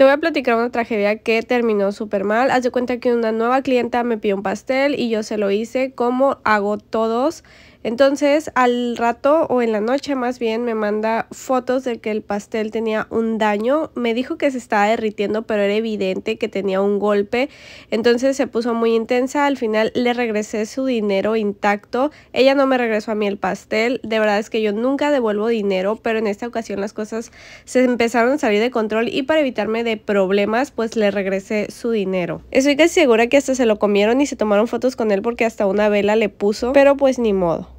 Te voy a platicar una tragedia que terminó súper mal. Haz de cuenta que una nueva clienta me pidió un pastel y yo se lo hice como hago todos entonces, al rato o en la noche más bien, me manda fotos de que el pastel tenía un daño. Me dijo que se estaba derritiendo, pero era evidente que tenía un golpe. Entonces se puso muy intensa. Al final le regresé su dinero intacto. Ella no me regresó a mí el pastel. De verdad es que yo nunca devuelvo dinero, pero en esta ocasión las cosas se empezaron a salir de control y para evitarme de problemas, pues le regresé su dinero. Estoy casi segura que hasta se lo comieron y se tomaron fotos con él porque hasta una vela le puso, pero pues ni modo.